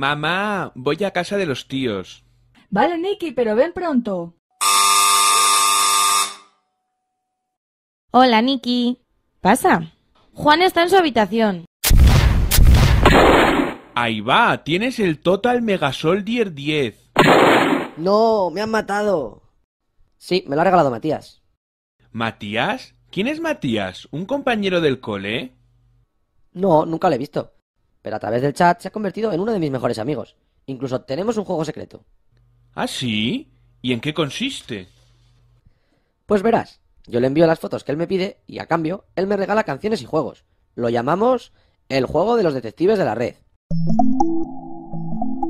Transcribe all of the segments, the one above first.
Mamá, voy a casa de los tíos. Vale, Nicky, pero ven pronto. Hola, Nicky. Pasa. Juan está en su habitación. Ahí va, tienes el Total Megasoldier 10. No, me han matado. Sí, me lo ha regalado Matías. ¿Matías? ¿Quién es Matías? ¿Un compañero del cole? No, nunca lo he visto pero a través del chat se ha convertido en uno de mis mejores amigos. Incluso tenemos un juego secreto. ¿Ah, sí? ¿Y en qué consiste? Pues verás, yo le envío las fotos que él me pide y a cambio él me regala canciones y juegos. Lo llamamos el juego de los detectives de la red.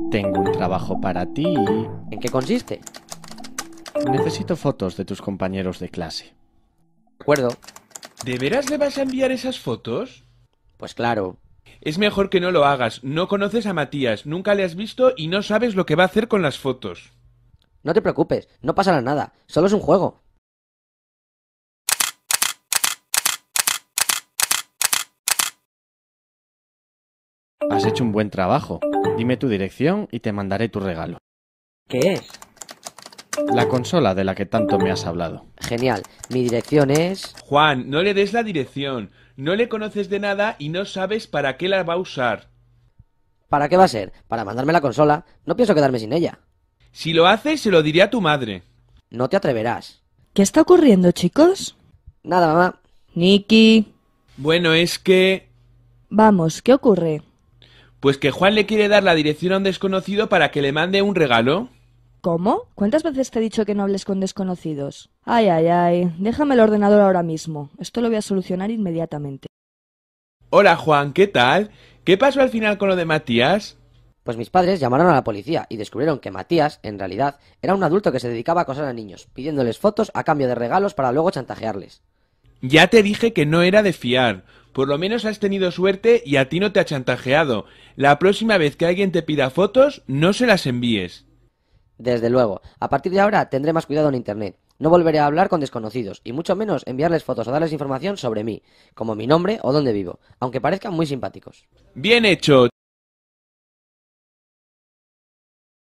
Tengo un trabajo para ti. ¿En qué consiste? Necesito fotos de tus compañeros de clase. De acuerdo. ¿De veras le vas a enviar esas fotos? Pues claro. Es mejor que no lo hagas. No conoces a Matías, nunca le has visto y no sabes lo que va a hacer con las fotos. No te preocupes, no pasará nada. Solo es un juego. Has hecho un buen trabajo. Dime tu dirección y te mandaré tu regalo. ¿Qué es? La consola de la que tanto me has hablado genial. Mi dirección es... Juan, no le des la dirección. No le conoces de nada y no sabes para qué la va a usar. ¿Para qué va a ser? ¿Para mandarme la consola? No pienso quedarme sin ella. Si lo haces, se lo diré a tu madre. No te atreverás. ¿Qué está ocurriendo, chicos? Nada, mamá. Nicky. Bueno, es que... Vamos, ¿qué ocurre? Pues que Juan le quiere dar la dirección a un desconocido para que le mande un regalo. ¿Cómo? ¿Cuántas veces te he dicho que no hables con desconocidos? Ay, ay, ay. Déjame el ordenador ahora mismo. Esto lo voy a solucionar inmediatamente. Hola Juan, ¿qué tal? ¿Qué pasó al final con lo de Matías? Pues mis padres llamaron a la policía y descubrieron que Matías, en realidad, era un adulto que se dedicaba a acosar a niños, pidiéndoles fotos a cambio de regalos para luego chantajearles. Ya te dije que no era de fiar. Por lo menos has tenido suerte y a ti no te ha chantajeado. La próxima vez que alguien te pida fotos, no se las envíes. Desde luego. A partir de ahora tendré más cuidado en Internet. No volveré a hablar con desconocidos y mucho menos enviarles fotos o darles información sobre mí, como mi nombre o dónde vivo, aunque parezcan muy simpáticos. Bien hecho.